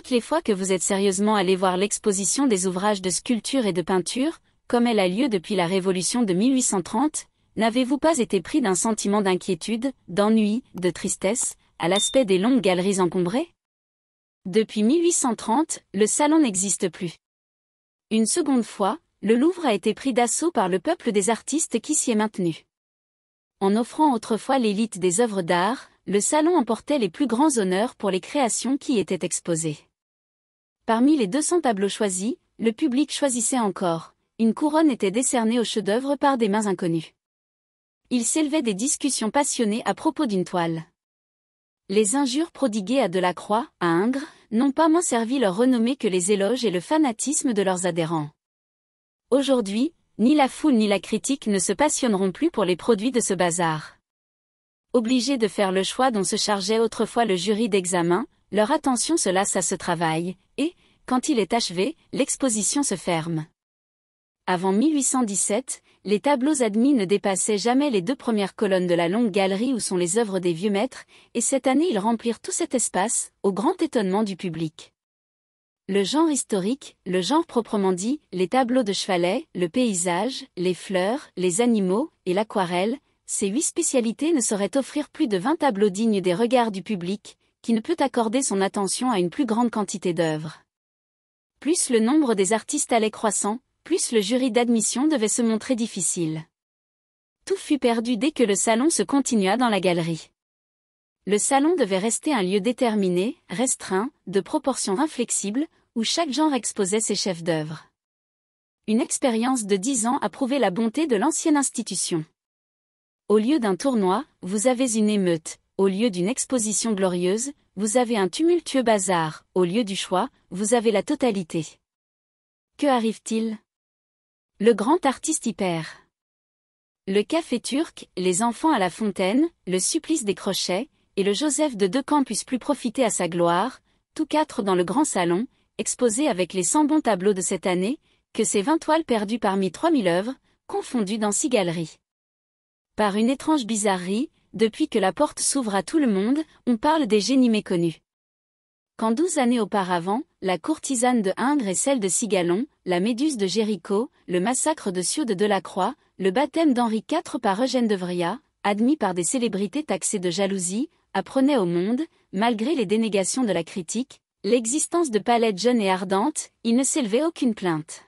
toutes les fois que vous êtes sérieusement allé voir l'exposition des ouvrages de sculpture et de peinture, comme elle a lieu depuis la Révolution de 1830, n'avez-vous pas été pris d'un sentiment d'inquiétude, d'ennui, de tristesse, à l'aspect des longues galeries encombrées Depuis 1830, le salon n'existe plus. Une seconde fois, le Louvre a été pris d'assaut par le peuple des artistes qui s'y est maintenu. En offrant autrefois l'élite des œuvres d'art, le salon emportait les plus grands honneurs pour les créations qui y étaient exposées. Parmi les 200 tableaux choisis, le public choisissait encore. Une couronne était décernée au chef-d'œuvre par des mains inconnues. Il s'élevait des discussions passionnées à propos d'une toile. Les injures prodiguées à Delacroix, à Ingres, n'ont pas moins servi leur renommée que les éloges et le fanatisme de leurs adhérents. Aujourd'hui, ni la foule ni la critique ne se passionneront plus pour les produits de ce bazar. Obligés de faire le choix dont se chargeait autrefois le jury d'examen, leur attention se lasse à ce travail, et, quand il est achevé, l'exposition se ferme. Avant 1817, les tableaux admis ne dépassaient jamais les deux premières colonnes de la longue galerie où sont les œuvres des vieux maîtres, et cette année ils remplirent tout cet espace, au grand étonnement du public. Le genre historique, le genre proprement dit, les tableaux de chevalet, le paysage, les fleurs, les animaux, et l'aquarelle, ces huit spécialités ne sauraient offrir plus de vingt tableaux dignes des regards du public, qui ne peut accorder son attention à une plus grande quantité d'œuvres plus le nombre des artistes allait croissant, plus le jury d'admission devait se montrer difficile. Tout fut perdu dès que le salon se continua dans la galerie. Le salon devait rester un lieu déterminé, restreint, de proportions inflexibles, où chaque genre exposait ses chefs d'œuvre. Une expérience de dix ans a prouvé la bonté de l'ancienne institution. Au lieu d'un tournoi, vous avez une émeute, au lieu d'une exposition glorieuse, vous avez un tumultueux bazar, au lieu du choix, vous avez la totalité. Que arrive-t-il Le grand artiste y perd. Le café turc, les enfants à la fontaine, le supplice des crochets, et le Joseph de Decamp puissent plus profiter à sa gloire, tous quatre dans le grand salon, exposés avec les cent bons tableaux de cette année, que ces vingt toiles perdues parmi trois mille œuvres, confondues dans six galeries. Par une étrange bizarrerie, depuis que la porte s'ouvre à tout le monde, on parle des génies méconnus. Quand douze années auparavant, la courtisane de Ingres et celle de Cigalon, la méduse de Jéricho, le massacre de Cieux de Delacroix, le baptême d'Henri IV par Eugène de Vria, admis par des célébrités taxées de jalousie, apprenaient au monde, malgré les dénégations de la critique, l'existence de palettes jeunes et ardentes, il ne s'élevait aucune plainte.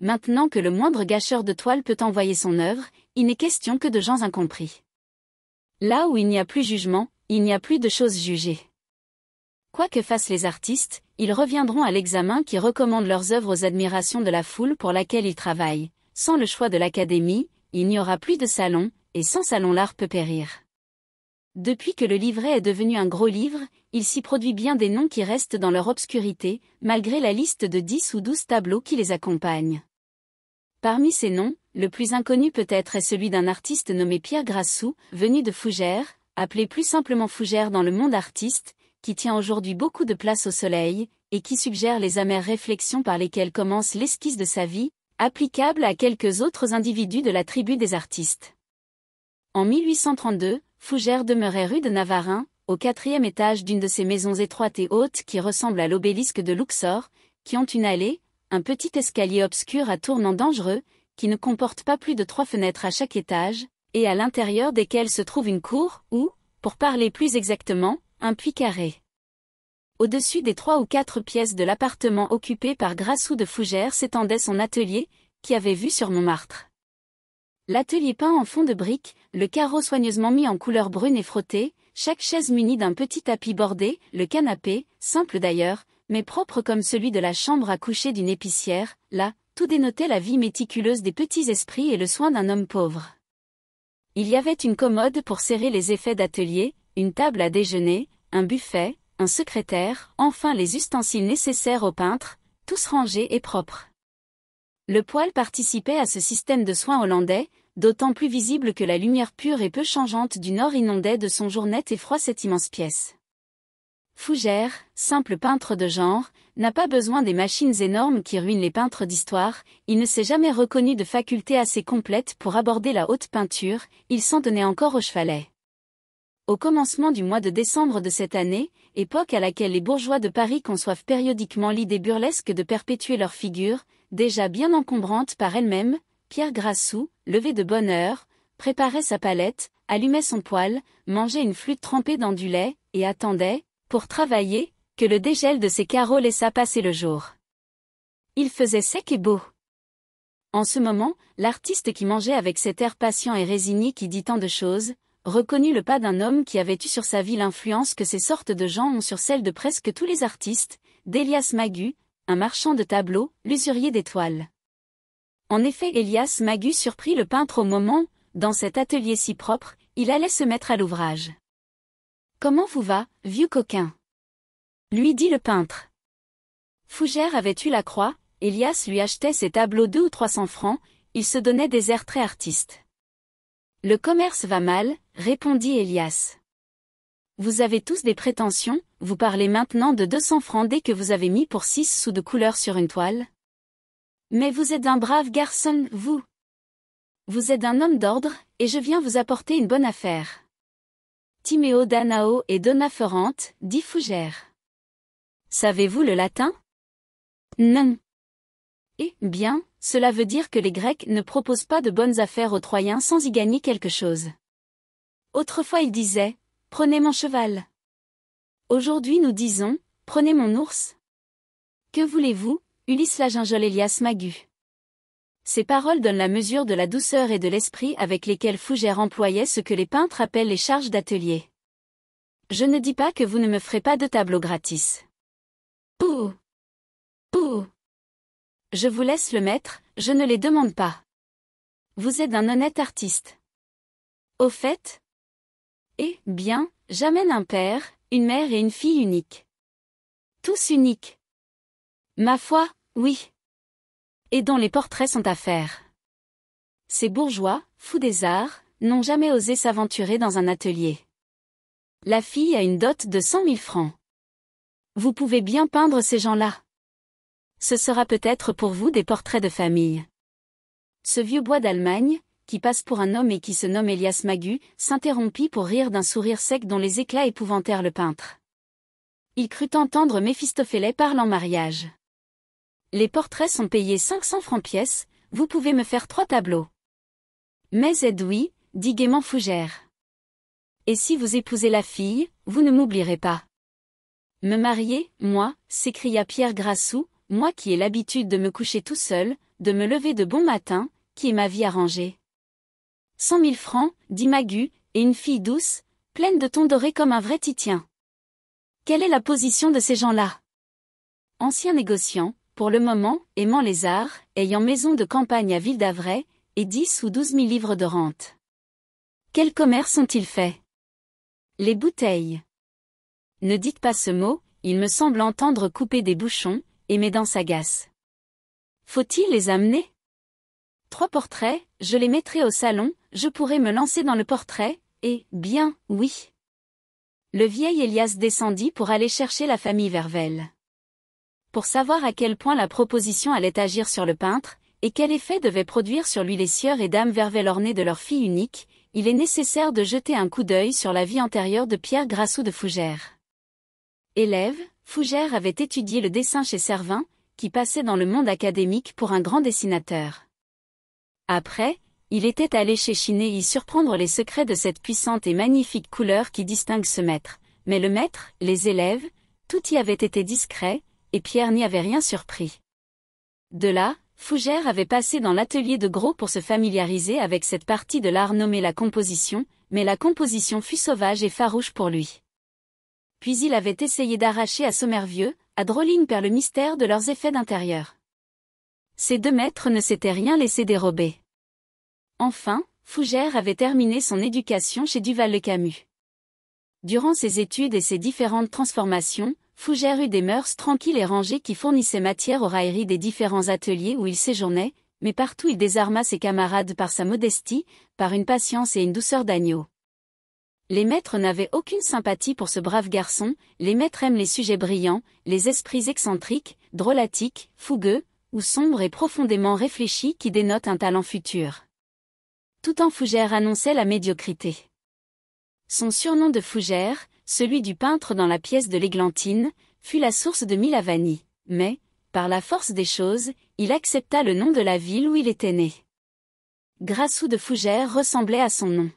Maintenant que le moindre gâcheur de toile peut envoyer son œuvre, il n'est question que de gens incompris. Là où il n'y a plus jugement, il n'y a plus de choses jugées. Quoi que fassent les artistes, ils reviendront à l'examen qui recommande leurs œuvres aux admirations de la foule pour laquelle ils travaillent. Sans le choix de l'académie, il n'y aura plus de salon, et sans salon l'art peut périr. Depuis que le livret est devenu un gros livre, il s'y produit bien des noms qui restent dans leur obscurité, malgré la liste de dix ou douze tableaux qui les accompagnent. Parmi ces noms, le plus inconnu peut-être est celui d'un artiste nommé Pierre Grassou, venu de Fougères, appelé plus simplement Fougères dans le monde artiste, qui tient aujourd'hui beaucoup de place au soleil, et qui suggère les amères réflexions par lesquelles commence l'esquisse de sa vie, applicable à quelques autres individus de la tribu des artistes. En 1832, Fougères demeurait rue de Navarin, au quatrième étage d'une de ces maisons étroites et hautes qui ressemblent à l'obélisque de Luxor, qui ont une allée, un petit escalier obscur à tournant dangereux, qui ne comporte pas plus de trois fenêtres à chaque étage, et à l'intérieur desquelles se trouve une cour, ou, pour parler plus exactement, un puits carré. Au-dessus des trois ou quatre pièces de l'appartement occupé par Grassou de Fougère s'étendait son atelier, qui avait vu sur Montmartre. L'atelier peint en fond de briques, le carreau soigneusement mis en couleur brune et frotté, chaque chaise munie d'un petit tapis bordé, le canapé, simple d'ailleurs, mais propre comme celui de la chambre à coucher d'une épicière, là, tout dénotait la vie méticuleuse des petits esprits et le soin d'un homme pauvre. Il y avait une commode pour serrer les effets d'atelier, une table à déjeuner, un buffet, un secrétaire, enfin les ustensiles nécessaires aux peintres, tous rangés et propres. Le poêle participait à ce système de soins hollandais, d'autant plus visible que la lumière pure et peu changeante du nord inondait de son jour net et froid cette immense pièce. Fougère, simple peintre de genre, n'a pas besoin des machines énormes qui ruinent les peintres d'histoire, il ne s'est jamais reconnu de faculté assez complète pour aborder la haute peinture, il s'en tenait encore au chevalet. Au commencement du mois de décembre de cette année, époque à laquelle les bourgeois de Paris conçoivent périodiquement l'idée burlesque de perpétuer leur figure, déjà bien encombrante par elle-même, Pierre Grassou, levé de bonne heure, préparait sa palette, allumait son poêle, mangeait une flûte trempée dans du lait, et attendait, pour travailler, que le dégel de ses carreaux laissa passer le jour. Il faisait sec et beau. En ce moment, l'artiste qui mangeait avec cet air patient et résigné qui dit tant de choses, reconnut le pas d'un homme qui avait eu sur sa vie l'influence que ces sortes de gens ont sur celle de presque tous les artistes, d'Elias Magu, un marchand de tableaux, l'usurier d'étoiles. En effet Elias Magu surprit le peintre au moment, dans cet atelier si propre, il allait se mettre à l'ouvrage. Comment vous va, vieux coquin lui dit le peintre. Fougère avait eu la croix, Elias lui achetait ses tableaux deux ou trois cents francs, il se donnait des airs très artistes. Le commerce va mal, répondit Elias. Vous avez tous des prétentions, vous parlez maintenant de deux cents francs dès que vous avez mis pour six sous de couleur sur une toile. Mais vous êtes un brave garçon, vous. Vous êtes un homme d'ordre, et je viens vous apporter une bonne affaire. Timéo Danao et Donna Ferrante, dit Fougère. Savez-vous le latin Non. Eh bien, cela veut dire que les Grecs ne proposent pas de bonnes affaires aux Troyens sans y gagner quelque chose. Autrefois ils disaient « Prenez mon cheval ». Aujourd'hui nous disons « Prenez mon ours ». Que voulez-vous, Ulysse la Gingole Elias Magu Ces paroles donnent la mesure de la douceur et de l'esprit avec lesquels Fougère employait ce que les peintres appellent les charges d'atelier. Je ne dis pas que vous ne me ferez pas de tableau gratis. « Pouh Pouh Je vous laisse le maître, je ne les demande pas. Vous êtes un honnête artiste. Au fait Eh bien, j'amène un père, une mère et une fille unique. Tous uniques. Ma foi, oui. Et dont les portraits sont à faire. Ces bourgeois, fous des arts, n'ont jamais osé s'aventurer dans un atelier. La fille a une dot de cent mille francs. Vous pouvez bien peindre ces gens-là. Ce sera peut-être pour vous des portraits de famille. Ce vieux bois d'Allemagne, qui passe pour un homme et qui se nomme Elias Magu, s'interrompit pour rire d'un sourire sec dont les éclats épouvantèrent le peintre. Il crut entendre méphistophélès parler en mariage. Les portraits sont payés 500 francs pièce, vous pouvez me faire trois tableaux. Mais Edoui, dit gaiement Fougère. Et si vous épousez la fille, vous ne m'oublierez pas. Me marier, moi, s'écria Pierre Grassou, moi qui ai l'habitude de me coucher tout seul, de me lever de bon matin, qui ai ma vie arrangée. Cent mille francs, dit Magu, et une fille douce, pleine de tons dorés comme un vrai titien. Quelle est la position de ces gens-là Ancien négociant, pour le moment, aimant les arts, ayant maison de campagne à Ville d'Avray, et dix ou douze mille livres de rente. Quel commerce ont-ils fait Les bouteilles. Ne dites pas ce mot, il me semble entendre couper des bouchons, et mes dents s'agacent. Faut-il les amener Trois portraits, je les mettrai au salon, je pourrai me lancer dans le portrait, et, bien, oui. Le vieil Elias descendit pour aller chercher la famille Vervel. Pour savoir à quel point la proposition allait agir sur le peintre, et quel effet devait produire sur lui les sieurs et dames Vervel ornées de leur fille unique, il est nécessaire de jeter un coup d'œil sur la vie antérieure de Pierre Grassou de Fougères. Élève, Fougère avait étudié le dessin chez Servin, qui passait dans le monde académique pour un grand dessinateur. Après, il était allé chez Chiné y surprendre les secrets de cette puissante et magnifique couleur qui distingue ce maître. Mais le maître, les élèves, tout y avait été discret, et Pierre n'y avait rien surpris. De là, Fougère avait passé dans l'atelier de Gros pour se familiariser avec cette partie de l'art nommée la composition, mais la composition fut sauvage et farouche pour lui puis il avait essayé d'arracher à Sommervieux, à Droline par le mystère de leurs effets d'intérieur. Ces deux maîtres ne s'étaient rien laissé dérober. Enfin, Fougère avait terminé son éducation chez Duval-le Camus. Durant ses études et ses différentes transformations, Fougère eut des mœurs tranquilles et rangées qui fournissaient matière aux railleries des différents ateliers où il séjournait, mais partout il désarma ses camarades par sa modestie, par une patience et une douceur d'agneau. Les maîtres n'avaient aucune sympathie pour ce brave garçon, les maîtres aiment les sujets brillants, les esprits excentriques, drôlatiques, fougueux, ou sombres et profondément réfléchis qui dénotent un talent futur. Tout en Fougère annonçait la médiocrité. Son surnom de Fougère, celui du peintre dans la pièce de l'Églantine, fut la source de Milavani, mais, par la force des choses, il accepta le nom de la ville où il était né. Grassou de Fougère ressemblait à son nom.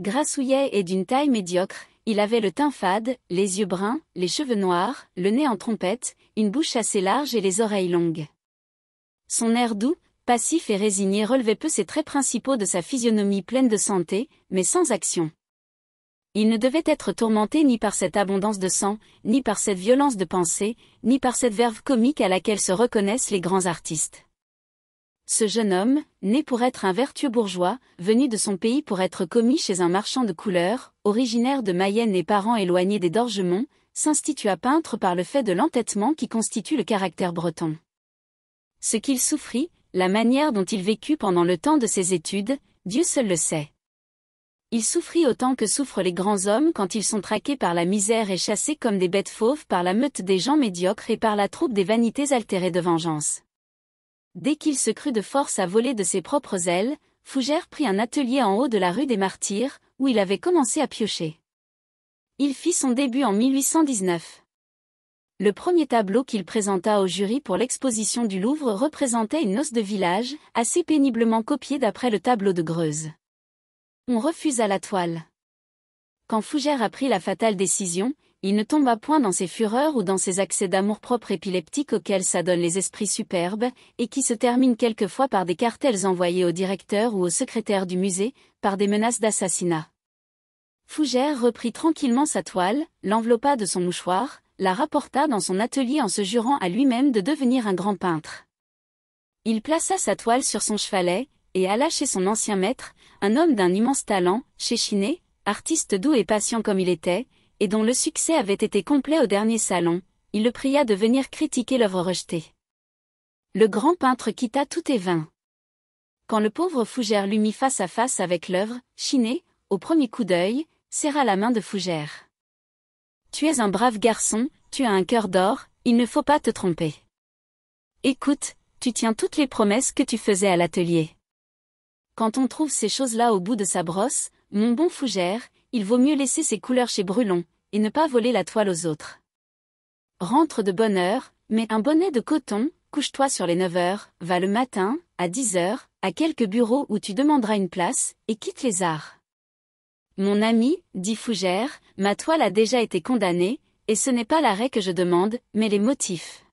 Grassouillet et d'une taille médiocre, il avait le teint fade, les yeux bruns, les cheveux noirs, le nez en trompette, une bouche assez large et les oreilles longues. Son air doux, passif et résigné relevait peu ses traits principaux de sa physionomie pleine de santé, mais sans action. Il ne devait être tourmenté ni par cette abondance de sang, ni par cette violence de pensée, ni par cette verve comique à laquelle se reconnaissent les grands artistes. Ce jeune homme, né pour être un vertueux bourgeois, venu de son pays pour être commis chez un marchand de couleurs, originaire de Mayenne et parents éloignés des Dorgemont, s'institua peintre par le fait de l'entêtement qui constitue le caractère breton. Ce qu'il souffrit, la manière dont il vécut pendant le temps de ses études, Dieu seul le sait. Il souffrit autant que souffrent les grands hommes quand ils sont traqués par la misère et chassés comme des bêtes fauves par la meute des gens médiocres et par la troupe des vanités altérées de vengeance. Dès qu'il se crut de force à voler de ses propres ailes, Fougère prit un atelier en haut de la rue des Martyrs, où il avait commencé à piocher. Il fit son début en 1819. Le premier tableau qu'il présenta au jury pour l'exposition du Louvre représentait une noce de village, assez péniblement copiée d'après le tableau de Greuze. On refusa la toile. Quand Fougère apprit la fatale décision, il ne tomba point dans ses fureurs ou dans ses accès d'amour-propre épileptique auxquels s'adonnent les esprits superbes, et qui se terminent quelquefois par des cartels envoyés au directeur ou au secrétaire du musée, par des menaces d'assassinat. Fougère reprit tranquillement sa toile, l'enveloppa de son mouchoir, la rapporta dans son atelier en se jurant à lui-même de devenir un grand peintre. Il plaça sa toile sur son chevalet, et alla chez son ancien maître, un homme d'un immense talent, Chéchiné, artiste doux et patient comme il était, et dont le succès avait été complet au dernier salon, il le pria de venir critiquer l'œuvre rejetée. Le grand peintre quitta tout et vint. Quand le pauvre Fougère lui mit face à face avec l'œuvre, Chiné, au premier coup d'œil, serra la main de Fougère. Tu es un brave garçon, tu as un cœur d'or, il ne faut pas te tromper. Écoute, tu tiens toutes les promesses que tu faisais à l'atelier. Quand on trouve ces choses-là au bout de sa brosse, mon bon Fougère, il vaut mieux laisser ses couleurs chez Brulon, et ne pas voler la toile aux autres. Rentre de bonne heure, mets un bonnet de coton, couche-toi sur les 9 heures, va le matin, à 10 heures, à quelque bureau où tu demanderas une place, et quitte les arts. Mon ami, dit Fougère, ma toile a déjà été condamnée, et ce n'est pas l'arrêt que je demande, mais les motifs.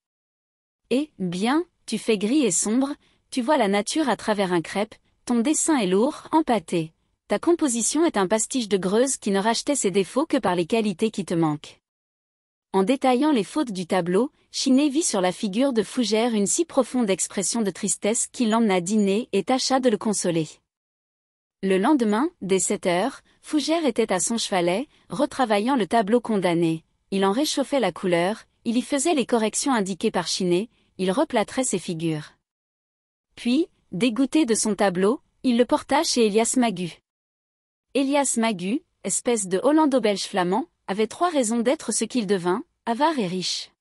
Eh bien, tu fais gris et sombre, tu vois la nature à travers un crêpe, ton dessin est lourd, empâté ta composition est un pastiche de Greuze qui ne rachetait ses défauts que par les qualités qui te manquent. En détaillant les fautes du tableau, Chiné vit sur la figure de Fougère une si profonde expression de tristesse qu'il l'emmena dîner et tâcha de le consoler. Le lendemain, dès 7 heures, Fougère était à son chevalet, retravaillant le tableau condamné. Il en réchauffait la couleur, il y faisait les corrections indiquées par Chiné, il replâtrait ses figures. Puis, dégoûté de son tableau, il le porta chez Elias Magu. Elias Magu, espèce de Hollando-Belge flamand, avait trois raisons d'être ce qu'il devint, avare et riche.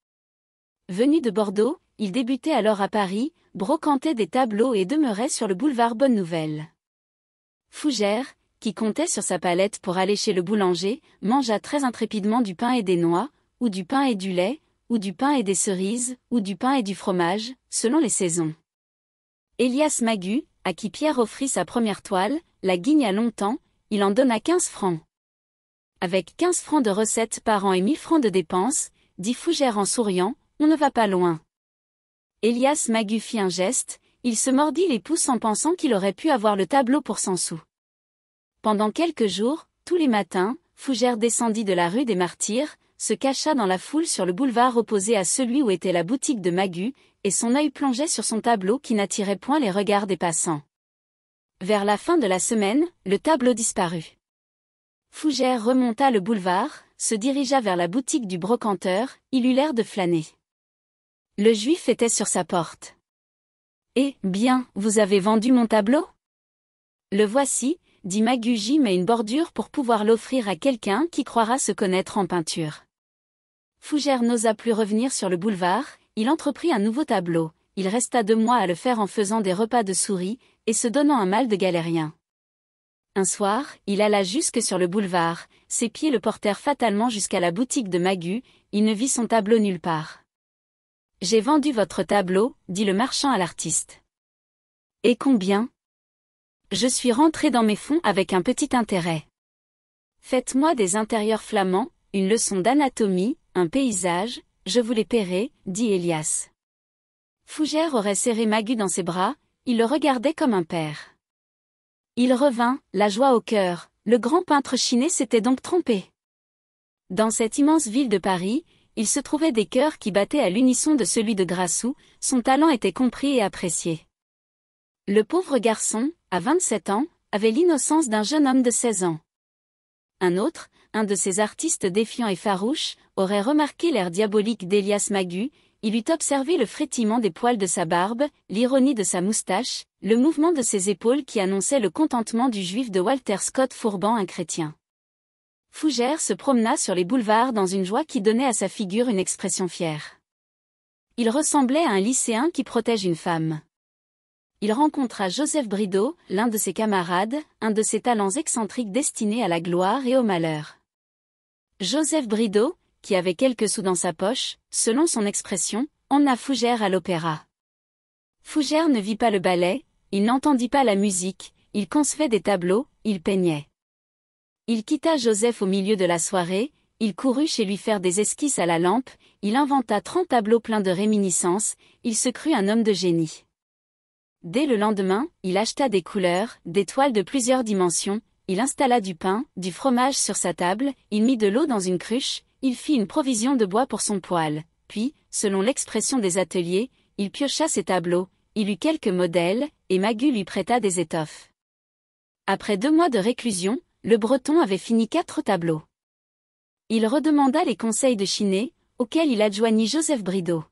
Venu de Bordeaux, il débutait alors à Paris, brocantait des tableaux et demeurait sur le boulevard Bonne Nouvelle. Fougère, qui comptait sur sa palette pour aller chez le boulanger, mangea très intrépidement du pain et des noix, ou du pain et du lait, ou du pain et des cerises, ou du pain et du fromage, selon les saisons. Elias Magu, à qui Pierre offrit sa première toile, la guigna longtemps, il en donna quinze francs. Avec quinze francs de recettes par an et mille francs de dépenses, dit Fougère en souriant, on ne va pas loin. Elias Magu fit un geste, il se mordit les pouces en pensant qu'il aurait pu avoir le tableau pour cent sous. Pendant quelques jours, tous les matins, Fougère descendit de la rue des Martyrs, se cacha dans la foule sur le boulevard opposé à celui où était la boutique de Magu, et son œil plongeait sur son tableau qui n'attirait point les regards des passants. Vers la fin de la semaine, le tableau disparut. Fougère remonta le boulevard, se dirigea vers la boutique du brocanteur, il eut l'air de flâner. Le juif était sur sa porte. Eh bien, vous avez vendu mon tableau Le voici, dit Maguji mais une bordure pour pouvoir l'offrir à quelqu'un qui croira se connaître en peinture. Fougère n'osa plus revenir sur le boulevard, il entreprit un nouveau tableau, il resta deux mois à le faire en faisant des repas de souris, et se donnant un mal de galérien. Un soir, il alla jusque sur le boulevard, ses pieds le portèrent fatalement jusqu'à la boutique de Magu, il ne vit son tableau nulle part. J'ai vendu votre tableau, dit le marchand à l'artiste. Et combien Je suis rentré dans mes fonds avec un petit intérêt. Faites-moi des intérieurs flamands, une leçon d'anatomie, un paysage, je vous les paierai, dit Elias. Fougère aurait serré Magu dans ses bras, il le regardait comme un père. Il revint, la joie au cœur, le grand peintre chiné s'était donc trompé. Dans cette immense ville de Paris, il se trouvait des cœurs qui battaient à l'unisson de celui de Grassou, son talent était compris et apprécié. Le pauvre garçon, à 27 ans, avait l'innocence d'un jeune homme de 16 ans. Un autre, un de ces artistes défiants et farouches, aurait remarqué l'air diabolique d'Elias Magu, il eut observé le frétillement des poils de sa barbe, l'ironie de sa moustache, le mouvement de ses épaules qui annonçait le contentement du juif de Walter Scott Fourban un chrétien. Fougère se promena sur les boulevards dans une joie qui donnait à sa figure une expression fière. Il ressemblait à un lycéen qui protège une femme. Il rencontra Joseph Bridau, l'un de ses camarades, un de ses talents excentriques destinés à la gloire et au malheur. Joseph Brideau, qui avait quelques sous dans sa poche, selon son expression, a Fougère à l'opéra. Fougère ne vit pas le ballet, il n'entendit pas la musique, il concevait des tableaux, il peignait. Il quitta Joseph au milieu de la soirée, il courut chez lui faire des esquisses à la lampe, il inventa trente tableaux pleins de réminiscences, il se crut un homme de génie. Dès le lendemain, il acheta des couleurs, des toiles de plusieurs dimensions, il installa du pain, du fromage sur sa table, il mit de l'eau dans une cruche, il fit une provision de bois pour son poêle, puis, selon l'expression des ateliers, il piocha ses tableaux, il eut quelques modèles, et Magu lui prêta des étoffes. Après deux mois de réclusion, le breton avait fini quatre tableaux. Il redemanda les conseils de Chiné, auxquels il adjoignit Joseph Brideau.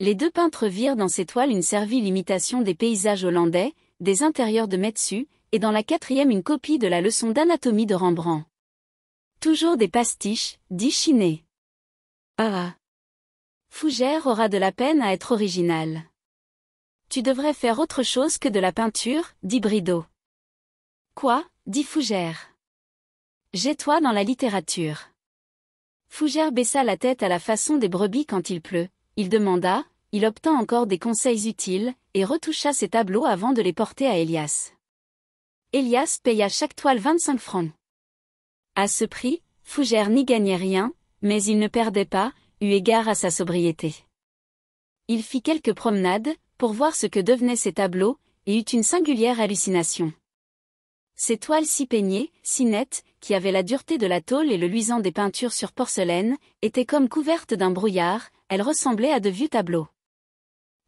Les deux peintres virent dans ces toiles une servile imitation des paysages hollandais, des intérieurs de Metsu, et dans la quatrième une copie de la leçon d'anatomie de Rembrandt. Toujours des pastiches, dit Chiné. Ah, ah. Fougère aura de la peine à être originale. Tu devrais faire autre chose que de la peinture, dit Brideau. Quoi dit Fougère. J'ai toi dans la littérature. Fougère baissa la tête à la façon des brebis quand il pleut. Il demanda, il obtint encore des conseils utiles, et retoucha ses tableaux avant de les porter à Elias. Elias paya chaque toile 25 francs. À ce prix, Fougère n'y gagnait rien, mais il ne perdait pas, eu égard à sa sobriété. Il fit quelques promenades, pour voir ce que devenaient ces tableaux, et eut une singulière hallucination. Ces toiles si peignées, si nettes, qui avaient la dureté de la tôle et le luisant des peintures sur porcelaine, étaient comme couvertes d'un brouillard, elles ressemblaient à de vieux tableaux.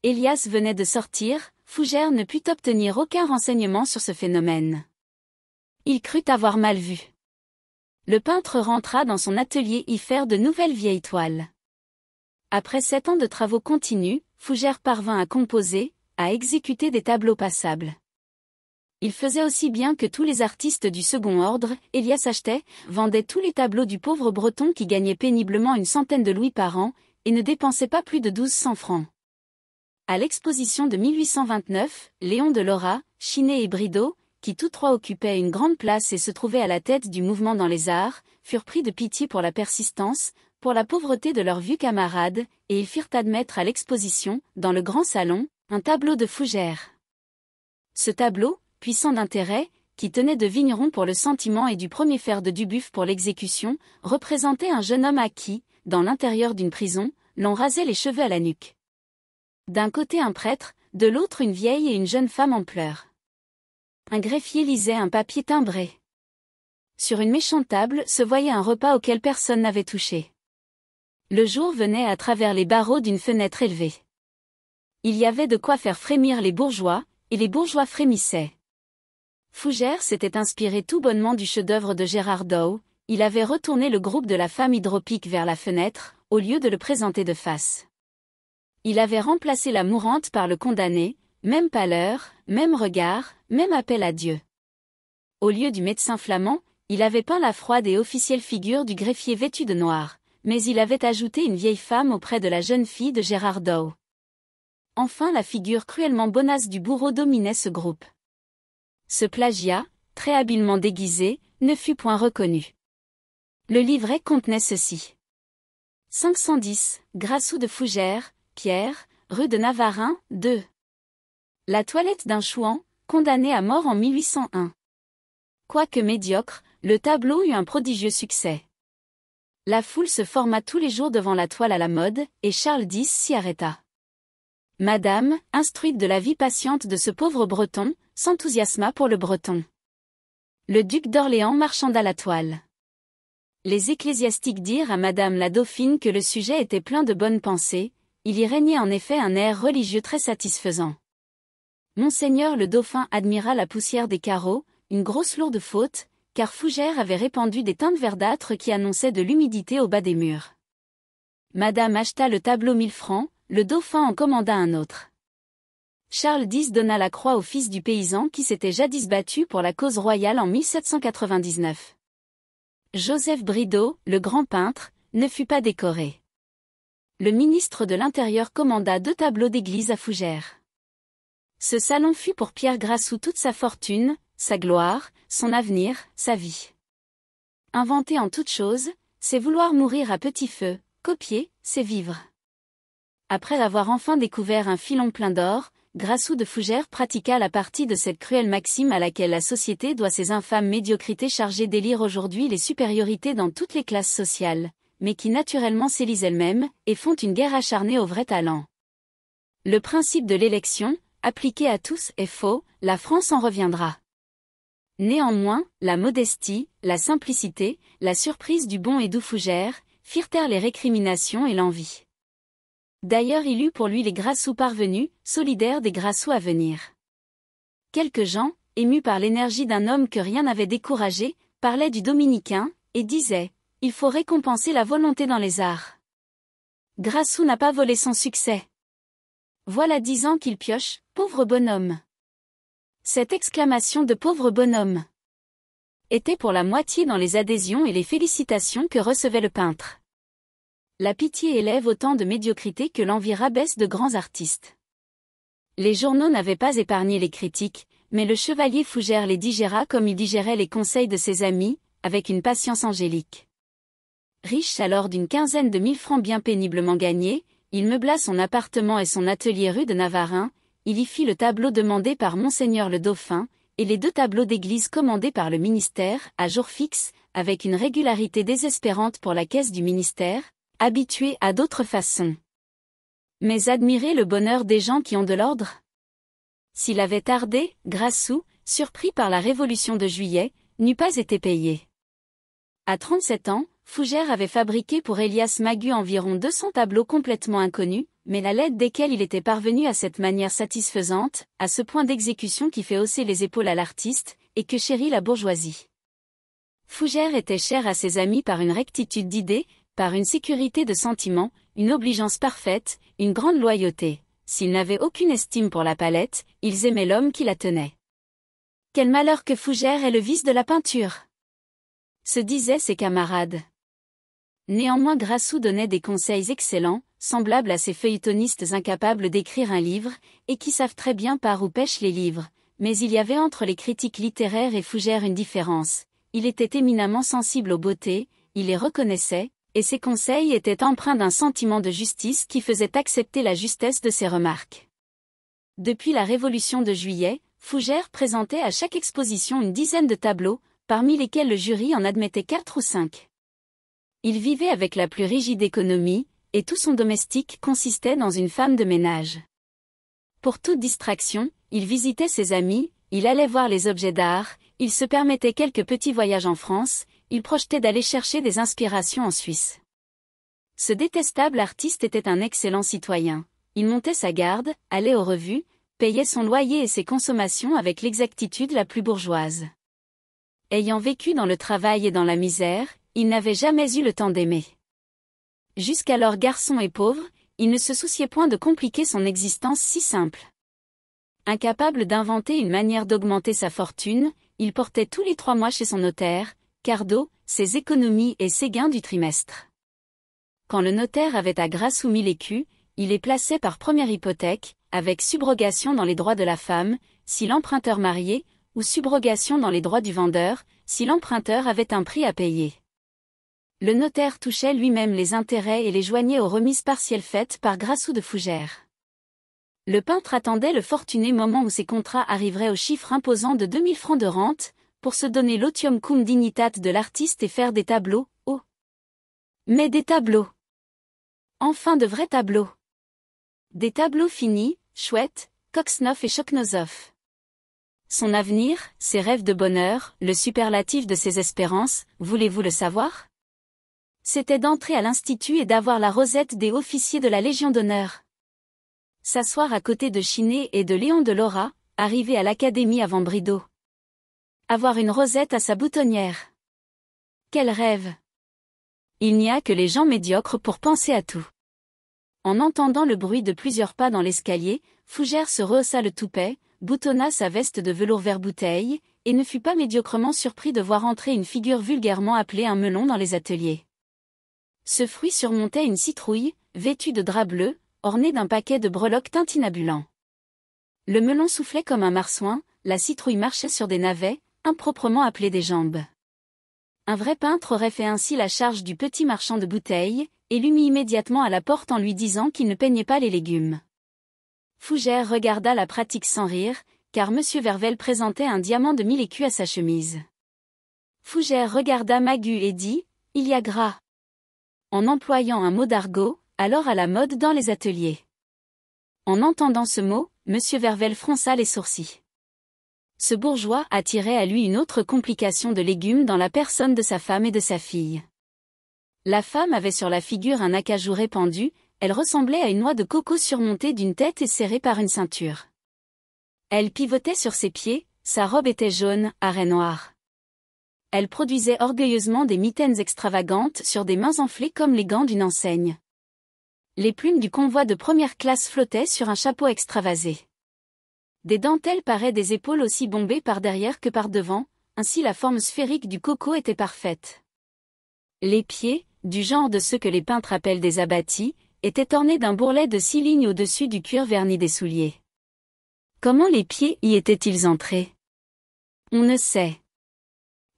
Elias venait de sortir, Fougère ne put obtenir aucun renseignement sur ce phénomène. Il crut avoir mal vu le peintre rentra dans son atelier y faire de nouvelles vieilles toiles. Après sept ans de travaux continus, Fougère parvint à composer, à exécuter des tableaux passables. Il faisait aussi bien que tous les artistes du second ordre, Elias achetait, vendait tous les tableaux du pauvre breton qui gagnait péniblement une centaine de louis par an, et ne dépensait pas plus de douze cents francs. À l'exposition de 1829, Léon de Lora, Chinet et Brideau, qui tous trois occupaient une grande place et se trouvaient à la tête du mouvement dans les arts, furent pris de pitié pour la persistance, pour la pauvreté de leurs vieux camarades, et ils firent admettre à l'exposition, dans le grand salon, un tableau de fougères. Ce tableau, puissant d'intérêt, qui tenait de vigneron pour le sentiment et du premier fer de Dubuff pour l'exécution, représentait un jeune homme à qui, dans l'intérieur d'une prison, l'on rasait les cheveux à la nuque. D'un côté un prêtre, de l'autre une vieille et une jeune femme en pleurs. Un greffier lisait un papier timbré. Sur une méchante table se voyait un repas auquel personne n'avait touché. Le jour venait à travers les barreaux d'une fenêtre élevée. Il y avait de quoi faire frémir les bourgeois, et les bourgeois frémissaient. Fougère s'était inspiré tout bonnement du chef-d'œuvre de Gérard Dow, il avait retourné le groupe de la femme hydropique vers la fenêtre, au lieu de le présenter de face. Il avait remplacé la mourante par le condamné, même pâleur, même regard, même appel à Dieu. Au lieu du médecin flamand, il avait peint la froide et officielle figure du greffier vêtu de noir, mais il avait ajouté une vieille femme auprès de la jeune fille de Gérard Dow. Enfin la figure cruellement bonasse du bourreau dominait ce groupe. Ce plagiat, très habilement déguisé, ne fut point reconnu. Le livret contenait ceci. 510, Grassou de Fougères, Pierre, rue de Navarin, 2. La toilette d'un chouan, condamné à mort en 1801. Quoique médiocre, le tableau eut un prodigieux succès. La foule se forma tous les jours devant la toile à la mode, et Charles X s'y arrêta. Madame, instruite de la vie patiente de ce pauvre breton, s'enthousiasma pour le breton. Le duc d'Orléans marchanda la toile. Les ecclésiastiques dirent à madame la dauphine que le sujet était plein de bonnes pensées, il y régnait en effet un air religieux très satisfaisant. Monseigneur le Dauphin admira la poussière des carreaux, une grosse lourde faute, car Fougère avait répandu des teintes verdâtres qui annonçaient de l'humidité au bas des murs. Madame acheta le tableau mille francs, le Dauphin en commanda un autre. Charles X donna la croix au fils du paysan qui s'était jadis battu pour la cause royale en 1799. Joseph Bridau, le grand peintre, ne fut pas décoré. Le ministre de l'Intérieur commanda deux tableaux d'église à Fougère. Ce salon fut pour Pierre Grassou toute sa fortune, sa gloire, son avenir, sa vie. Inventer en toute chose, c'est vouloir mourir à petit feu, copier, c'est vivre. Après avoir enfin découvert un filon plein d'or, Grassou de Fougère pratiqua la partie de cette cruelle maxime à laquelle la société doit ses infâmes médiocrités chargées d'élire aujourd'hui les supériorités dans toutes les classes sociales, mais qui naturellement s'élisent elles-mêmes et font une guerre acharnée aux vrais talents. Le principe de l'élection, appliqué à tous est faux, la France en reviendra. Néanmoins, la modestie, la simplicité, la surprise du bon et doux Fougère, firent taire les récriminations et l'envie. D'ailleurs il eut pour lui les Grassous parvenus, solidaires des Grassous à venir. Quelques gens, émus par l'énergie d'un homme que rien n'avait découragé, parlaient du Dominicain, et disaient « Il faut récompenser la volonté dans les arts. Grassou n'a pas volé son succès. Voilà dix ans qu'il pioche, pauvre bonhomme. Cette exclamation de pauvre bonhomme était pour la moitié dans les adhésions et les félicitations que recevait le peintre. La pitié élève autant de médiocrité que l'envie rabaisse de grands artistes. Les journaux n'avaient pas épargné les critiques, mais le chevalier Fougère les digéra comme il digérait les conseils de ses amis, avec une patience angélique. Riche alors d'une quinzaine de mille francs bien péniblement gagnés, il meubla son appartement et son atelier rue de Navarin, il y fit le tableau demandé par Monseigneur le Dauphin, et les deux tableaux d'église commandés par le ministère, à jour fixe, avec une régularité désespérante pour la caisse du ministère, habituée à d'autres façons. Mais admirez le bonheur des gens qui ont de l'ordre. S'il avait tardé, Grassou, surpris par la révolution de juillet, n'eût pas été payé. À 37 ans, Fougère avait fabriqué pour Elias Magu environ 200 tableaux complètement inconnus, mais la lettre desquels il était parvenu à cette manière satisfaisante, à ce point d'exécution qui fait hausser les épaules à l'artiste, et que chérit la bourgeoisie. Fougère était cher à ses amis par une rectitude d'idées, par une sécurité de sentiments, une obligeance parfaite, une grande loyauté. S'ils n'avaient aucune estime pour la palette, ils aimaient l'homme qui la tenait. Quel malheur que Fougère est le vice de la peinture se disaient ses camarades. Néanmoins Grassou donnait des conseils excellents, semblables à ces feuilletonistes incapables d'écrire un livre, et qui savent très bien par où pêchent les livres, mais il y avait entre les critiques littéraires et Fougère une différence. Il était éminemment sensible aux beautés, il les reconnaissait, et ses conseils étaient empreints d'un sentiment de justice qui faisait accepter la justesse de ses remarques. Depuis la Révolution de juillet, Fougère présentait à chaque exposition une dizaine de tableaux, parmi lesquels le jury en admettait quatre ou cinq. Il vivait avec la plus rigide économie, et tout son domestique consistait dans une femme de ménage. Pour toute distraction, il visitait ses amis, il allait voir les objets d'art, il se permettait quelques petits voyages en France, il projetait d'aller chercher des inspirations en Suisse. Ce détestable artiste était un excellent citoyen. Il montait sa garde, allait aux revues, payait son loyer et ses consommations avec l'exactitude la plus bourgeoise. Ayant vécu dans le travail et dans la misère, il n'avait jamais eu le temps d'aimer. Jusqu'alors garçon et pauvre, il ne se souciait point de compliquer son existence si simple. Incapable d'inventer une manière d'augmenter sa fortune, il portait tous les trois mois chez son notaire, Cardo, ses économies et ses gains du trimestre. Quand le notaire avait à grâce ou mille écus, il les plaçait par première hypothèque, avec subrogation dans les droits de la femme, si l'emprunteur marié, ou subrogation dans les droits du vendeur, si l'emprunteur avait un prix à payer. Le notaire touchait lui-même les intérêts et les joignait aux remises partielles faites par Grassou de Fougère. Le peintre attendait le fortuné moment où ses contrats arriveraient au chiffre imposant de 2000 francs de rente, pour se donner l'otium cum dignitat de l'artiste et faire des tableaux, oh Mais des tableaux Enfin de vrais tableaux Des tableaux finis, chouettes, Coxnoff et Choknozov. Son avenir, ses rêves de bonheur, le superlatif de ses espérances, voulez-vous le savoir c'était d'entrer à l'Institut et d'avoir la rosette des officiers de la Légion d'honneur. S'asseoir à côté de Chiné et de Léon de Laura, arrivé à l'Académie avant Brideau. Avoir une rosette à sa boutonnière. Quel rêve Il n'y a que les gens médiocres pour penser à tout. En entendant le bruit de plusieurs pas dans l'escalier, Fougère se rehaussa le toupet, boutonna sa veste de velours vert bouteille, et ne fut pas médiocrement surpris de voir entrer une figure vulgairement appelée un melon dans les ateliers. Ce fruit surmontait une citrouille, vêtue de drap bleu, ornée d'un paquet de breloques tintinabulants. Le melon soufflait comme un marsouin, la citrouille marchait sur des navets, improprement appelés des jambes. Un vrai peintre aurait fait ainsi la charge du petit marchand de bouteilles, et lui mit immédiatement à la porte en lui disant qu'il ne peignait pas les légumes. Fougère regarda la pratique sans rire, car M. Vervel présentait un diamant de mille écus à sa chemise. Fougère regarda Magu et dit, Il y a gras en employant un mot d'argot, alors à la mode dans les ateliers. En entendant ce mot, M. Vervel fronça les sourcils. Ce bourgeois attirait à lui une autre complication de légumes dans la personne de sa femme et de sa fille. La femme avait sur la figure un acajou répandu, elle ressemblait à une noix de coco surmontée d'une tête et serrée par une ceinture. Elle pivotait sur ses pieds, sa robe était jaune, à raies noires. Elle produisait orgueilleusement des mitaines extravagantes sur des mains enflées comme les gants d'une enseigne. Les plumes du convoi de première classe flottaient sur un chapeau extravasé. Des dentelles paraient des épaules aussi bombées par derrière que par devant, ainsi la forme sphérique du coco était parfaite. Les pieds, du genre de ceux que les peintres appellent des abattis, étaient ornés d'un bourrelet de six lignes au-dessus du cuir verni des souliers. Comment les pieds y étaient-ils entrés On ne sait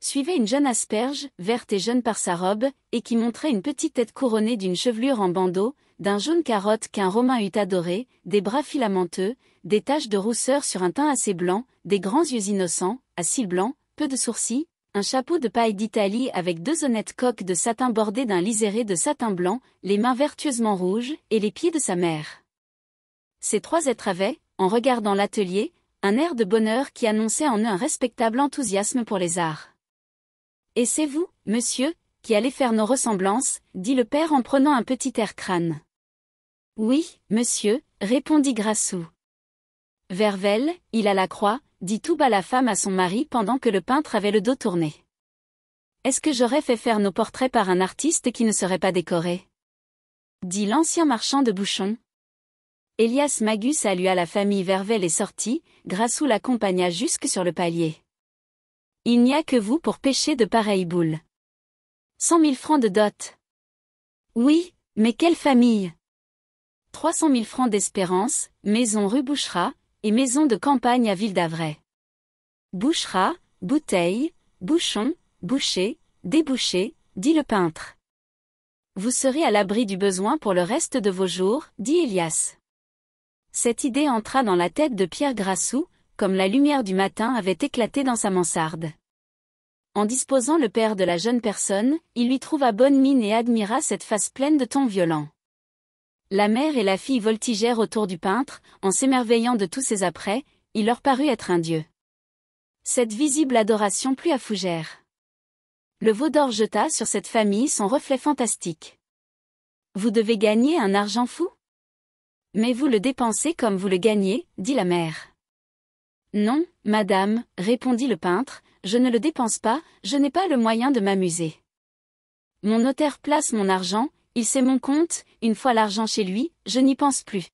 suivait une jeune asperge, verte et jeune par sa robe, et qui montrait une petite tête couronnée d'une chevelure en bandeau, d'un jaune carotte qu'un Romain eût adoré, des bras filamenteux, des taches de rousseur sur un teint assez blanc, des grands yeux innocents, à cils blancs, peu de sourcils, un chapeau de paille d'Italie avec deux honnêtes coques de satin bordées d'un liséré de satin blanc, les mains vertueusement rouges, et les pieds de sa mère. Ces trois êtres avaient, en regardant l'atelier, un air de bonheur qui annonçait en eux un respectable enthousiasme pour les arts. Et c'est vous, monsieur, qui allez faire nos ressemblances, dit le père en prenant un petit air crâne. Oui, monsieur, répondit Grassou. Vervel, il a la croix, dit tout bas la femme à son mari pendant que le peintre avait le dos tourné. Est-ce que j'aurais fait faire nos portraits par un artiste qui ne serait pas décoré dit l'ancien marchand de bouchons. Elias Magus salua la famille Vervel et sortit, Grassou l'accompagna jusque sur le palier. Il n'y a que vous pour pêcher de pareilles boules. Cent mille francs de dot. Oui, mais quelle famille Trois cent mille francs d'espérance, maison rue Bouchera, et maison de campagne à Ville d'Avray. Bouchera, bouteille, bouchon, boucher, déboucher, dit le peintre. Vous serez à l'abri du besoin pour le reste de vos jours, dit Elias. Cette idée entra dans la tête de Pierre Grassou, comme la lumière du matin avait éclaté dans sa mansarde. En disposant le père de la jeune personne, il lui trouva bonne mine et admira cette face pleine de tons violents. La mère et la fille voltigèrent autour du peintre, en s'émerveillant de tous ses apprêts, il leur parut être un dieu. Cette visible adoration plut à Fougère. Le vaudor jeta sur cette famille son reflet fantastique. Vous devez gagner un argent fou Mais vous le dépensez comme vous le gagnez, dit la mère. Non, madame, répondit le peintre, je ne le dépense pas, je n'ai pas le moyen de m'amuser. Mon notaire place mon argent, il sait mon compte, une fois l'argent chez lui, je n'y pense plus.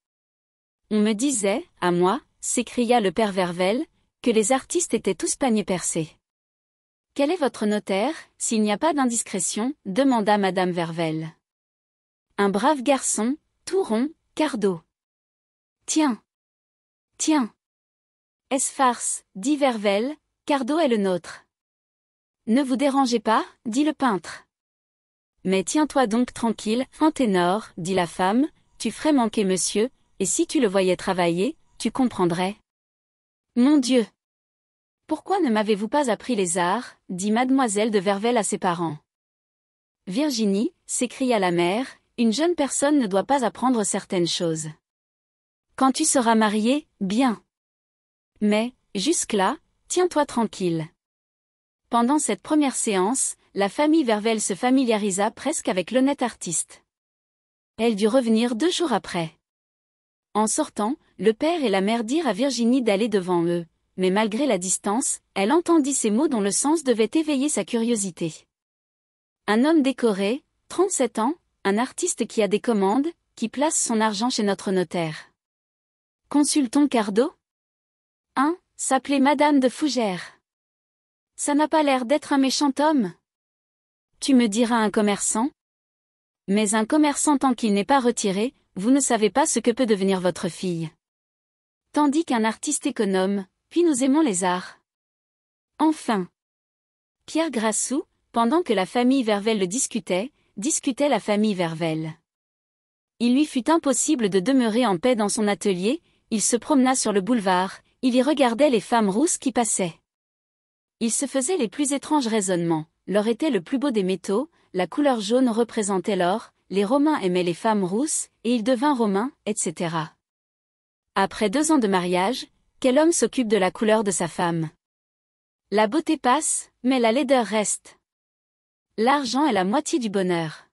On me disait, à moi, s'écria le père Vervel, que les artistes étaient tous paniers percés. Quel est votre notaire, s'il n'y a pas d'indiscrétion demanda madame Vervel. Un brave garçon, tout rond, cardo. Tiens. Tiens farce ?» dit Vervel, Cardo est le nôtre. Ne vous dérangez pas, dit le peintre. Mais tiens-toi donc tranquille, un ténor, dit la femme, tu ferais manquer monsieur, et si tu le voyais travailler, tu comprendrais. Mon Dieu! Pourquoi ne m'avez-vous pas appris les arts dit mademoiselle de Vervel à ses parents. Virginie, s'écria la mère, une jeune personne ne doit pas apprendre certaines choses. Quand tu seras mariée, bien. Mais, jusque-là, tiens-toi tranquille. Pendant cette première séance, la famille Vervel se familiarisa presque avec l'honnête artiste. Elle dut revenir deux jours après. En sortant, le père et la mère dirent à Virginie d'aller devant eux, mais malgré la distance, elle entendit ces mots dont le sens devait éveiller sa curiosité. Un homme décoré, 37 ans, un artiste qui a des commandes, qui place son argent chez notre notaire. Consultons Cardo « S'appeler Madame de Fougère. »« Ça n'a pas l'air d'être un méchant homme. Tu me diras un commerçant Mais un commerçant tant qu'il n'est pas retiré, vous ne savez pas ce que peut devenir votre fille. Tandis qu'un artiste économe, puis nous aimons les arts. Enfin. Pierre Grassou, pendant que la famille Vervelle le discutait, discutait la famille Vervelle. Il lui fut impossible de demeurer en paix dans son atelier, il se promena sur le boulevard, il y regardait les femmes rousses qui passaient. Il se faisait les plus étranges raisonnements. L'or était le plus beau des métaux, la couleur jaune représentait l'or, les Romains aimaient les femmes rousses, et il devint romain, etc. Après deux ans de mariage, quel homme s'occupe de la couleur de sa femme La beauté passe, mais la laideur reste. L'argent est la moitié du bonheur.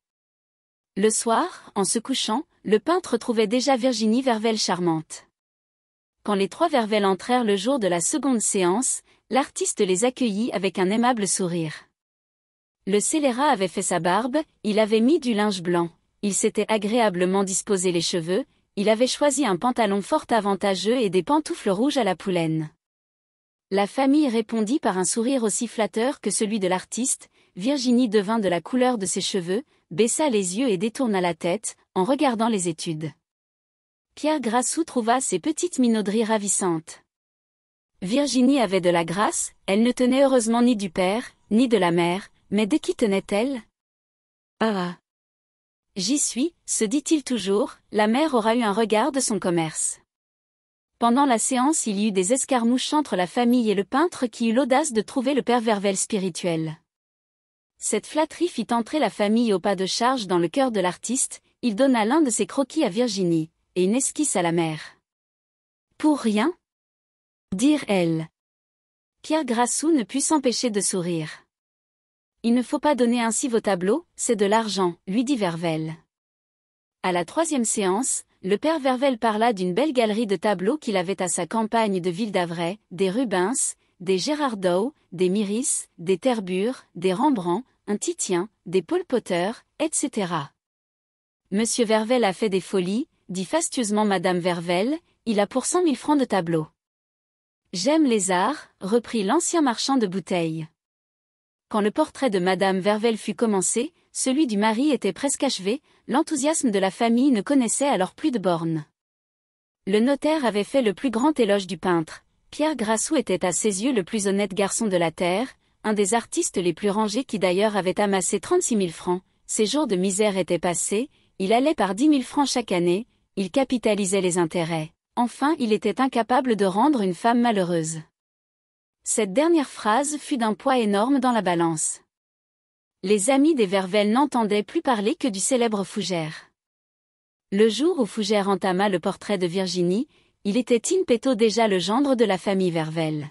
Le soir, en se couchant, le peintre trouvait déjà Virginie Vervelle charmante quand les trois vervelles entrèrent le jour de la seconde séance, l'artiste les accueillit avec un aimable sourire. Le scélérat avait fait sa barbe, il avait mis du linge blanc, il s'était agréablement disposé les cheveux, il avait choisi un pantalon fort avantageux et des pantoufles rouges à la poulaine. La famille répondit par un sourire aussi flatteur que celui de l'artiste, Virginie devint de la couleur de ses cheveux, baissa les yeux et détourna la tête, en regardant les études. Pierre Grassou trouva ses petites minauderies ravissantes. Virginie avait de la grâce, elle ne tenait heureusement ni du père, ni de la mère, mais de qui tenait-elle ah, ah J'y suis, se dit-il toujours, la mère aura eu un regard de son commerce. Pendant la séance il y eut des escarmouches entre la famille et le peintre qui eut l'audace de trouver le père Vervel spirituel. Cette flatterie fit entrer la famille au pas de charge dans le cœur de l'artiste, il donna l'un de ses croquis à Virginie, et une esquisse à la mer. Pour rien Dire-elle. Pierre Grassou ne put s'empêcher de sourire. Il ne faut pas donner ainsi vos tableaux, c'est de l'argent, lui dit Vervel. À la troisième séance, le père Vervel parla d'une belle galerie de tableaux qu'il avait à sa campagne de ville d'Avray, des Rubens, des Gérardot, des Miris, des Terbure, des Rembrandt, un Titien, des Paul Potter, etc. Monsieur Vervel a fait des folies, dit fastueusement madame Vervelle, il a pour cent mille francs de tableau. J'aime les arts, reprit l'ancien marchand de bouteilles. Quand le portrait de madame Vervelle fut commencé, celui du mari était presque achevé, l'enthousiasme de la famille ne connaissait alors plus de bornes. Le notaire avait fait le plus grand éloge du peintre. Pierre Grassou était à ses yeux le plus honnête garçon de la terre, un des artistes les plus rangés qui d'ailleurs avait amassé trente-six mille francs. Ses jours de misère étaient passés, il allait par dix mille francs chaque année, il capitalisait les intérêts. Enfin il était incapable de rendre une femme malheureuse. Cette dernière phrase fut d'un poids énorme dans la balance. Les amis des Vervelles n'entendaient plus parler que du célèbre Fougère. Le jour où Fougère entama le portrait de Virginie, il était in petto déjà le gendre de la famille Vervelle.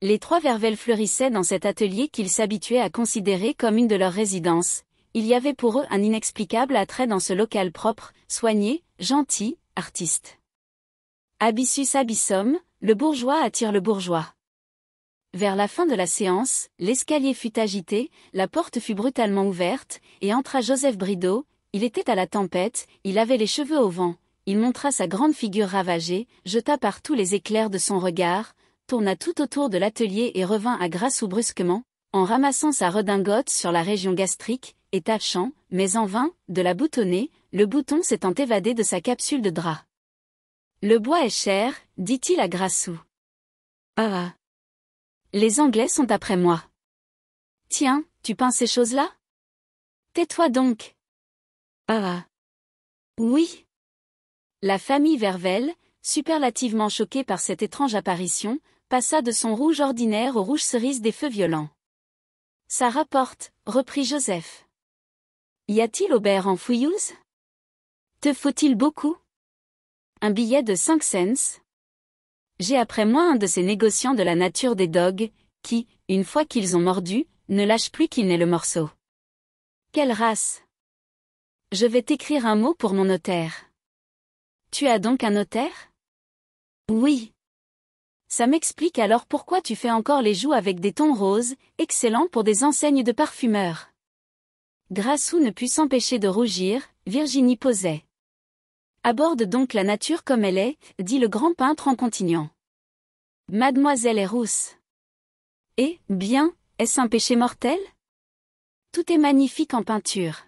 Les trois Vervelles fleurissaient dans cet atelier qu'ils s'habituaient à considérer comme une de leurs résidences, il y avait pour eux un inexplicable attrait dans ce local propre, soigné, gentil, artiste. Abyssus abyssum, le bourgeois attire le bourgeois. Vers la fin de la séance, l'escalier fut agité, la porte fut brutalement ouverte, et entra Joseph Bridau. il était à la tempête, il avait les cheveux au vent, il montra sa grande figure ravagée, jeta partout les éclairs de son regard, tourna tout autour de l'atelier et revint à Grassou brusquement, en ramassant sa redingote sur la région gastrique, et tâchant, mais en vain, de la boutonner, le bouton s'étant évadé de sa capsule de drap. Le bois est cher, dit-il à Grassou. Ah. ah. Les Anglais sont après moi. Tiens, tu peins ces choses-là Tais-toi donc. Ah, ah. Oui. La famille Vervel, superlativement choquée par cette étrange apparition, passa de son rouge ordinaire au rouge cerise des feux violents. Ça rapporte, reprit Joseph. Y a-t-il Aubert en Fouillouse Te faut-il beaucoup Un billet de cinq cents J'ai après moi un de ces négociants de la nature des dogs, qui, une fois qu'ils ont mordu, ne lâchent plus qu'il n'est le morceau. Quelle race Je vais t'écrire un mot pour mon notaire. Tu as donc un notaire Oui. Ça m'explique alors pourquoi tu fais encore les joues avec des tons roses, excellents pour des enseignes de parfumeurs. Grassou ne put s'empêcher de rougir, Virginie posait. Aborde donc la nature comme elle est, dit le grand peintre en continuant. Mademoiselle est rousse. Eh, bien, est-ce un péché mortel Tout est magnifique en peinture.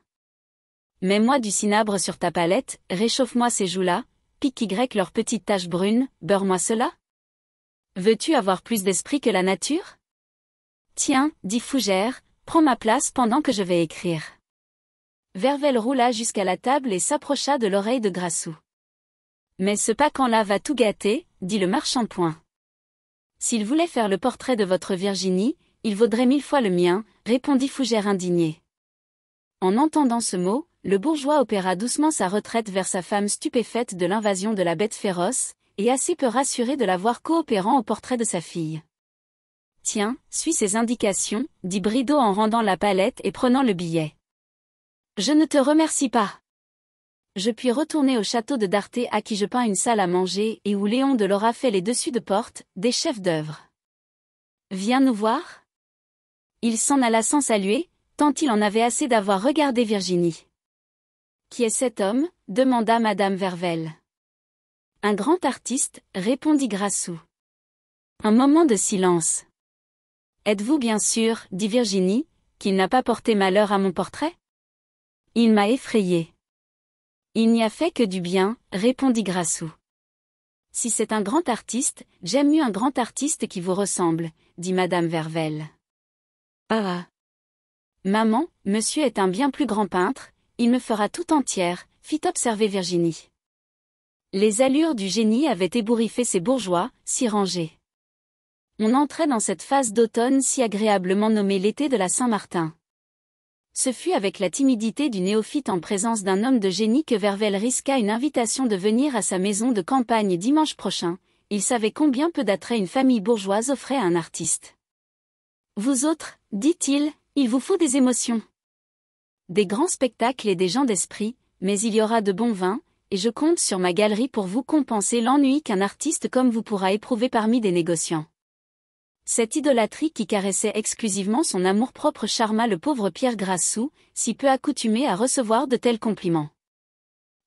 Mets-moi du cinabre sur ta palette, réchauffe-moi ces joues-là, pique Y leurs petites taches brunes, beurre-moi cela. Veux-tu avoir plus d'esprit que la nature Tiens, dit Fougère, Prends ma place pendant que je vais écrire. Vervel roula jusqu'à la table et s'approcha de l'oreille de Grassou. Mais ce pacan là va tout gâter, dit le marchand point. S'il voulait faire le portrait de votre Virginie, il vaudrait mille fois le mien, répondit Fougère indigné. En entendant ce mot, le bourgeois opéra doucement sa retraite vers sa femme stupéfaite de l'invasion de la bête féroce, et assez peu rassurée de la voir coopérant au portrait de sa fille. Tiens, suis ces indications, dit Bridau en rendant la palette et prenant le billet. Je ne te remercie pas. Je puis retourner au château de Darté à qui je peins une salle à manger et où Léon de Laura fait les dessus de porte, des chefs d'œuvre. Viens nous voir Il s'en alla sans saluer, tant il en avait assez d'avoir regardé Virginie. Qui est cet homme demanda Madame Vervelle. « Un grand artiste, répondit Grassou. Un moment de silence. Êtes-vous bien sûr, dit Virginie, qu'il n'a pas porté malheur à mon portrait Il m'a effrayée. »« Il n'y a fait que du bien, répondit Grassou. Si c'est un grand artiste, j'aime mieux un grand artiste qui vous ressemble, dit Madame Vervelle. Ah, ah Maman, monsieur est un bien plus grand peintre, il me fera tout entière, fit observer Virginie. Les allures du génie avaient ébouriffé ces bourgeois, si rangés on entrait dans cette phase d'automne si agréablement nommée l'été de la Saint-Martin. Ce fut avec la timidité du néophyte en présence d'un homme de génie que Vervelle risqua une invitation de venir à sa maison de campagne dimanche prochain, il savait combien peu d'attrait une famille bourgeoise offrait à un artiste. Vous autres, dit-il, il vous faut des émotions. Des grands spectacles et des gens d'esprit, mais il y aura de bons vins, et je compte sur ma galerie pour vous compenser l'ennui qu'un artiste comme vous pourra éprouver parmi des négociants. Cette idolâtrie qui caressait exclusivement son amour-propre charma le pauvre Pierre Grassou, si peu accoutumé à recevoir de tels compliments.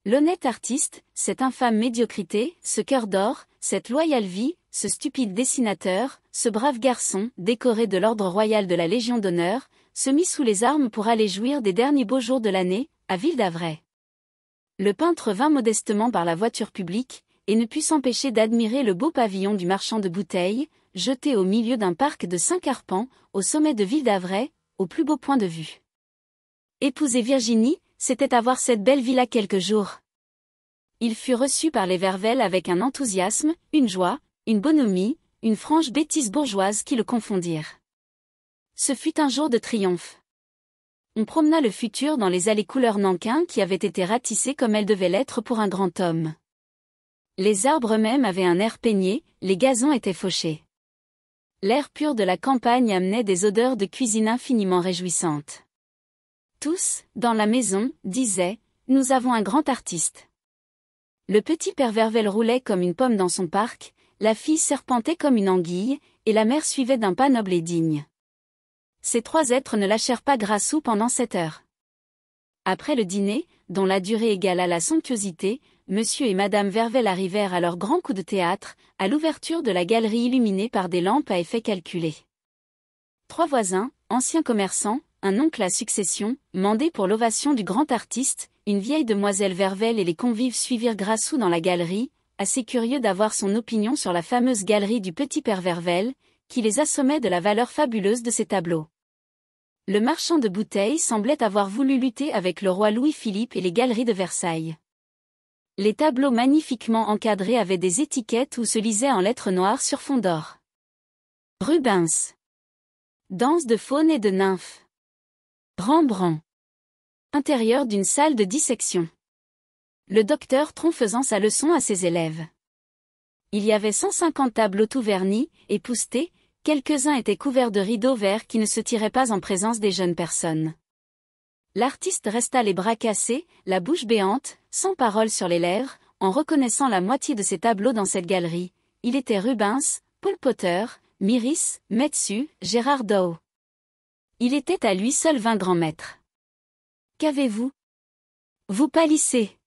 L'honnête artiste, cette infâme médiocrité, ce cœur d'or, cette loyale vie, ce stupide dessinateur, ce brave garçon, décoré de l'ordre royal de la Légion d'honneur, se mit sous les armes pour aller jouir des derniers beaux jours de l'année, à Ville d'Avray. Le peintre vint modestement par la voiture publique, et ne put s'empêcher d'admirer le beau pavillon du marchand de bouteilles, jeté au milieu d'un parc de saint arpents, au sommet de Ville d'Avray, au plus beau point de vue. Épouser Virginie, c'était avoir cette belle villa quelques jours. Il fut reçu par les Vervelles avec un enthousiasme, une joie, une bonhomie, une franche bêtise bourgeoise qui le confondirent. Ce fut un jour de triomphe. On promena le futur dans les allées couleur nankin qui avaient été ratissées comme elles devaient l'être pour un grand homme. Les arbres eux-mêmes avaient un air peigné, les gazons étaient fauchés. L'air pur de la campagne amenait des odeurs de cuisine infiniment réjouissantes. Tous, dans la maison, disaient « Nous avons un grand artiste ». Le petit père roulait comme une pomme dans son parc, la fille serpentait comme une anguille, et la mère suivait d'un pas noble et digne. Ces trois êtres ne lâchèrent pas Grassou pendant sept heures. Après le dîner, dont la durée égala la somptuosité, Monsieur et Madame Vervelle arrivèrent à leur grand coup de théâtre, à l'ouverture de la galerie illuminée par des lampes à effet calculé. Trois voisins, anciens commerçants, un oncle à succession, mandés pour l'ovation du grand artiste, une vieille demoiselle Vervelle et les convives suivirent Grassou dans la galerie, assez curieux d'avoir son opinion sur la fameuse galerie du petit père Vervel, qui les assommait de la valeur fabuleuse de ses tableaux. Le marchand de bouteilles semblait avoir voulu lutter avec le roi Louis-Philippe et les galeries de Versailles. Les tableaux magnifiquement encadrés avaient des étiquettes où se lisaient en lettres noires sur fond d'or. Rubens. Danse de faune et de nymphes. Rembrandt. Intérieur d'une salle de dissection. Le docteur Tron faisant sa leçon à ses élèves. Il y avait 150 tableaux tout vernis, et quelques-uns étaient couverts de rideaux verts qui ne se tiraient pas en présence des jeunes personnes. L'artiste resta les bras cassés, la bouche béante, sans parole sur les lèvres, en reconnaissant la moitié de ses tableaux dans cette galerie. Il était Rubens, Paul Potter, Miris, Metsu, Gérard Dow. Il était à lui seul vingt grands maîtres. Qu'avez-vous Vous pâlissez.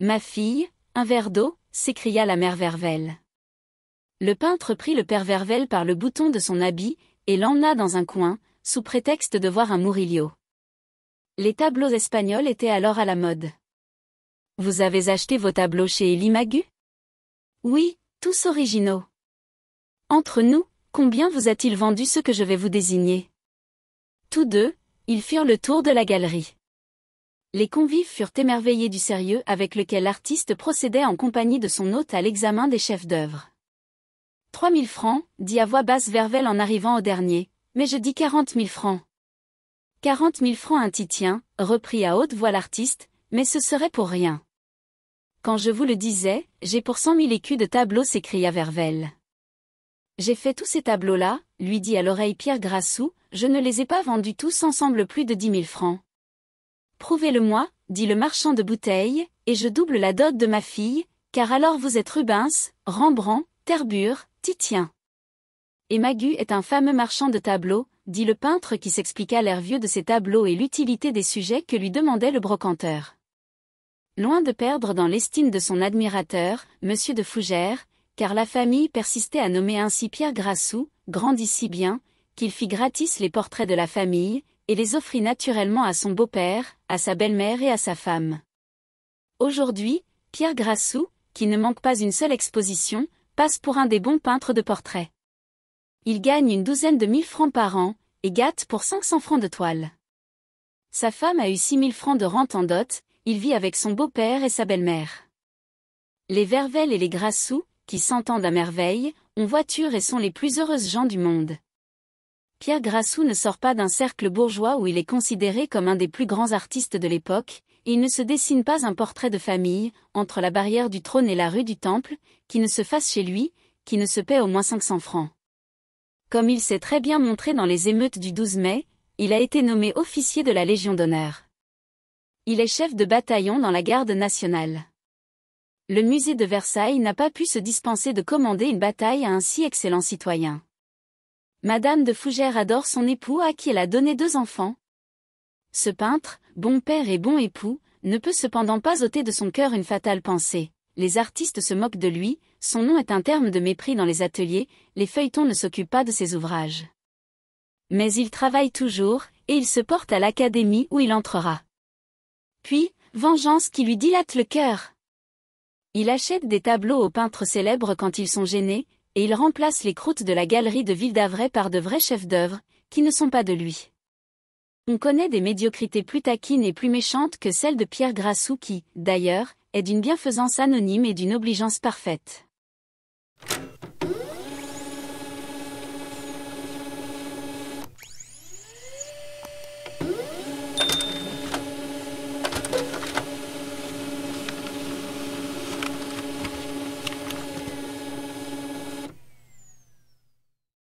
Ma fille, un verre d'eau, s'écria la mère Vervelle. Le peintre prit le père Vervelle par le bouton de son habit et l'emmena dans un coin, sous prétexte de voir un mourilio. Les tableaux espagnols étaient alors à la mode. Vous avez acheté vos tableaux chez Elimagu Oui, tous originaux. Entre nous, combien vous a-t-il vendu ce que je vais vous désigner Tous deux, ils firent le tour de la galerie. Les convives furent émerveillés du sérieux avec lequel l'artiste procédait en compagnie de son hôte à l'examen des chefs d'œuvre. Trois mille francs, dit à voix basse Vervel en arrivant au dernier, mais je dis quarante mille francs. Quarante mille francs un titien, reprit à haute voix l'artiste, mais ce serait pour rien. Quand je vous le disais, j'ai pour cent mille écus de tableaux s'écria Vervel. J'ai fait tous ces tableaux-là, lui dit à l'oreille Pierre Grassou, je ne les ai pas vendus tous ensemble plus de dix mille francs. Prouvez-le-moi, dit le marchand de bouteilles, et je double la dot de ma fille, car alors vous êtes Rubens, Rembrandt, Terbure, Titien. Et Magu est un fameux marchand de tableaux, dit le peintre qui s'expliqua l'air vieux de ses tableaux et l'utilité des sujets que lui demandait le brocanteur. Loin de perdre dans l'estime de son admirateur, M. de Fougères, car la famille persistait à nommer ainsi Pierre Grassou, grandit si bien, qu'il fit gratis les portraits de la famille, et les offrit naturellement à son beau-père, à sa belle-mère et à sa femme. Aujourd'hui, Pierre Grassou, qui ne manque pas une seule exposition, passe pour un des bons peintres de portraits. Il gagne une douzaine de mille francs par an, et gâte pour 500 francs de toile. Sa femme a eu 6000 francs de rente en dot, il vit avec son beau-père et sa belle-mère. Les Vervelles et les Grassou, qui s'entendent à merveille, ont voiture et sont les plus heureuses gens du monde. Pierre Grassou ne sort pas d'un cercle bourgeois où il est considéré comme un des plus grands artistes de l'époque, et il ne se dessine pas un portrait de famille, entre la barrière du trône et la rue du Temple, qui ne se fasse chez lui, qui ne se paie au moins 500 francs. Comme il s'est très bien montré dans les émeutes du 12 mai, il a été nommé officier de la Légion d'honneur. Il est chef de bataillon dans la garde nationale. Le musée de Versailles n'a pas pu se dispenser de commander une bataille à un si excellent citoyen. Madame de Fougères adore son époux à qui elle a donné deux enfants. Ce peintre, bon père et bon époux, ne peut cependant pas ôter de son cœur une fatale pensée les artistes se moquent de lui, son nom est un terme de mépris dans les ateliers, les feuilletons ne s'occupent pas de ses ouvrages. Mais il travaille toujours, et il se porte à l'académie où il entrera. Puis, vengeance qui lui dilate le cœur. Il achète des tableaux aux peintres célèbres quand ils sont gênés, et il remplace les croûtes de la galerie de Ville d'Avray par de vrais chefs-d'œuvre, qui ne sont pas de lui. On connaît des médiocrités plus taquines et plus méchantes que celles de Pierre Grassou qui, d'ailleurs, est d'une bienfaisance anonyme et d'une obligeance parfaite.